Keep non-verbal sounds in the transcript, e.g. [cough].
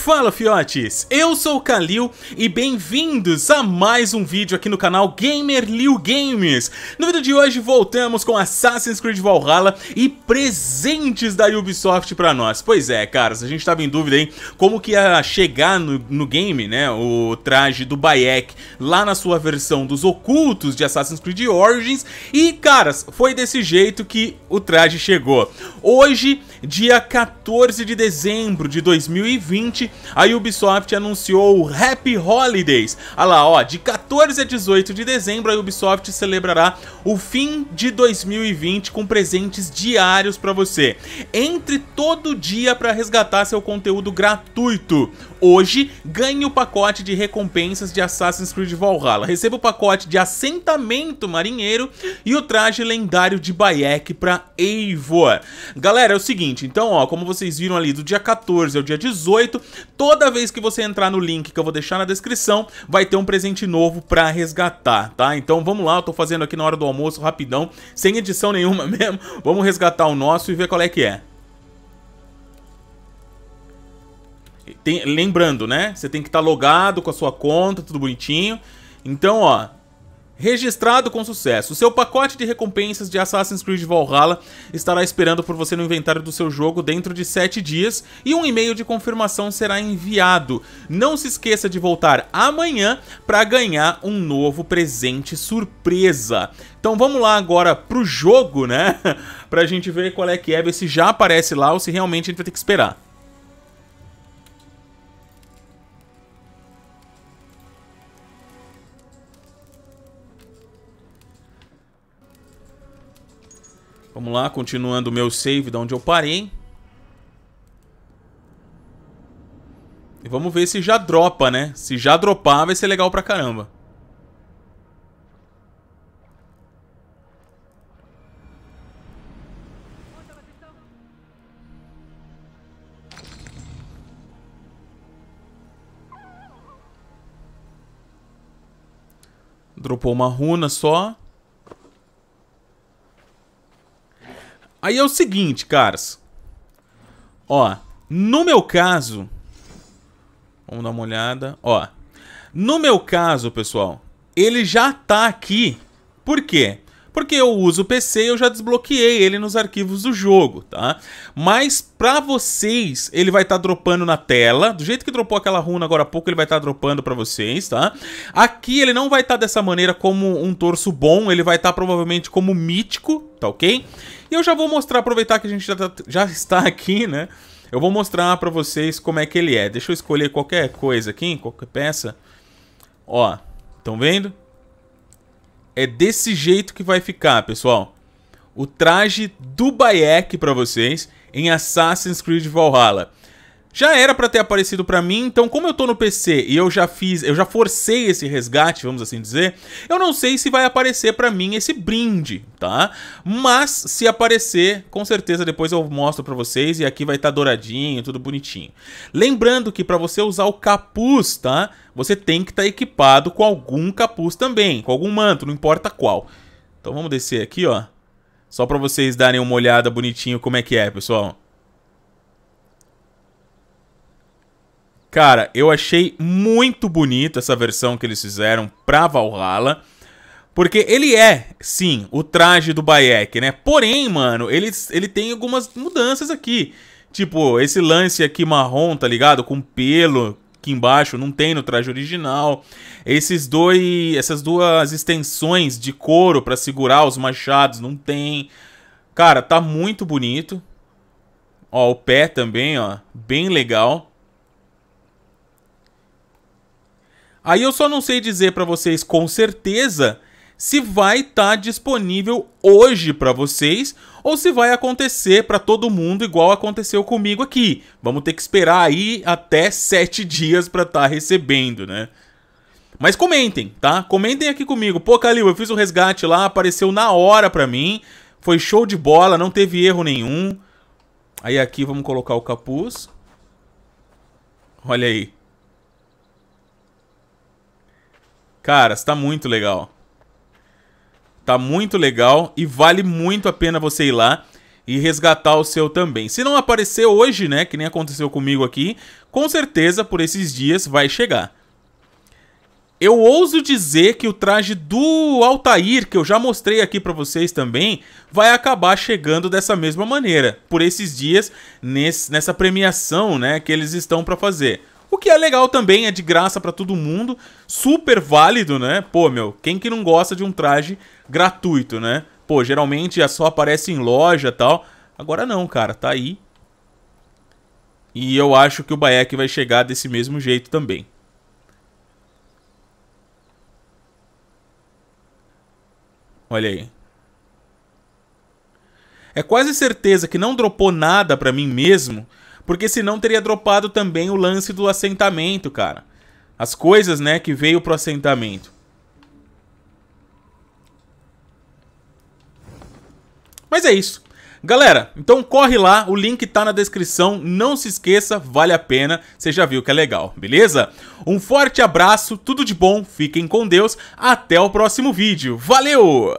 Fala fiotes, eu sou o Kalil e bem-vindos a mais um vídeo aqui no canal Gamer Liu Games. No vídeo de hoje voltamos com Assassin's Creed Valhalla e presentes da Ubisoft pra nós. Pois é, caras, a gente tava em dúvida hein, como que ia chegar no, no game, né, o traje do Bayek lá na sua versão dos ocultos de Assassin's Creed Origins e, caras, foi desse jeito que o traje chegou. Hoje dia 14 de dezembro de 2020, a Ubisoft anunciou o Happy Holidays. Olha ah lá, ó, de 14 a 18 de dezembro, a Ubisoft celebrará o fim de 2020 com presentes diários para você. Entre todo dia para resgatar seu conteúdo gratuito. Hoje, ganhe o pacote de recompensas de Assassin's Creed Valhalla. Receba o pacote de assentamento marinheiro e o traje lendário de Bayek para Eivor. Galera, é o seguinte, seguinte, então, ó, como vocês viram ali, do dia 14 ao dia 18, toda vez que você entrar no link que eu vou deixar na descrição, vai ter um presente novo pra resgatar, tá? Então vamos lá, eu tô fazendo aqui na hora do almoço, rapidão, sem edição [laughs] nenhuma mesmo, vamos resgatar o nosso e ver qual é que é. Tem, lembrando, né? Você tem que estar tá logado com a sua conta, tudo bonitinho. Então, ó, registrado com sucesso. seu pacote de recompensas de Assassin's Creed Valhalla estará esperando por você no inventário do seu jogo dentro de 7 dias e um e-mail de confirmação será enviado. Não se esqueça de voltar amanhã para ganhar um novo presente surpresa. Então vamos lá agora pro jogo, né? [laughs] pra gente ver qual é que é, ver se já aparece lá ou se realmente a gente vai ter que esperar. Vamos lá, continuando o meu save de onde eu parei. E vamos ver se já dropa, né? Se já dropar, vai ser legal pra caramba. Dropou uma runa só. Aí é o seguinte, caras. Ó, no meu caso... Vamos dar uma olhada. Ó, no meu caso, pessoal, ele já tá aqui. Por quê? Porque eu uso o PC e eu já desbloqueei ele nos arquivos do jogo, tá? Mas para vocês, ele vai estar tá dropando na tela. Do jeito que dropou aquela runa agora há pouco, ele vai estar tá dropando para vocês, tá? Aqui ele não vai estar tá dessa maneira como um torso bom, ele vai estar tá provavelmente como mítico, tá ok? E eu já vou mostrar, aproveitar que a gente já, tá, já está aqui, né? Eu vou mostrar para vocês como é que ele é. Deixa eu escolher qualquer coisa aqui, qualquer peça. Ó, estão vendo? É desse jeito que vai ficar, pessoal. O traje do Bayek para vocês em Assassin's Creed Valhalla. Já era para ter aparecido para mim, então como eu tô no PC e eu já fiz, eu já forcei esse resgate, vamos assim dizer, eu não sei se vai aparecer para mim esse brinde, tá? Mas se aparecer, com certeza depois eu mostro para vocês e aqui vai estar tá douradinho, tudo bonitinho. Lembrando que para você usar o capuz, tá? Você tem que estar tá equipado com algum capuz também, com algum manto, não importa qual. Então vamos descer aqui, ó. Só para vocês darem uma olhada bonitinho como é que é, pessoal. Cara, eu achei muito bonito essa versão que eles fizeram pra Valhalla. Porque ele é, sim, o traje do Bayek, né? Porém, mano, ele, ele tem algumas mudanças aqui. Tipo, esse lance aqui marrom, tá ligado? Com pelo aqui embaixo, não tem no traje original. Esses dois, essas duas extensões de couro para segurar os machados, não tem. Cara, tá muito bonito. Ó, o pé também, ó, bem legal. Aí eu só não sei dizer para vocês com certeza se vai estar tá disponível hoje para vocês ou se vai acontecer para todo mundo igual aconteceu comigo aqui. Vamos ter que esperar aí até sete dias para estar tá recebendo, né? Mas comentem, tá? Comentem aqui comigo. Pô, Calil, eu fiz o resgate lá, apareceu na hora para mim. Foi show de bola, não teve erro nenhum. Aí aqui vamos colocar o capuz. Olha aí. Cara, está muito legal. Tá muito legal e vale muito a pena você ir lá e resgatar o seu também. Se não aparecer hoje, né, que nem aconteceu comigo aqui, com certeza por esses dias vai chegar. Eu ouso dizer que o traje do Altair, que eu já mostrei aqui para vocês também, vai acabar chegando dessa mesma maneira, por esses dias, nesse, nessa premiação né, que eles estão para fazer. O que é legal também, é de graça para todo mundo, super válido, né? Pô, meu, quem que não gosta de um traje gratuito, né? Pô, geralmente é só aparece em loja tal. Agora não, cara, tá aí. E eu acho que o Baek vai chegar desse mesmo jeito também. Olha aí. É quase certeza que não dropou nada para mim mesmo, porque senão teria dropado também o lance do assentamento, cara. As coisas, né, que veio pro assentamento. Mas é isso. Galera, então corre lá, o link tá na descrição, não se esqueça, vale a pena, você já viu que é legal, beleza? Um forte abraço, tudo de bom, fiquem com Deus, até o próximo vídeo, valeu!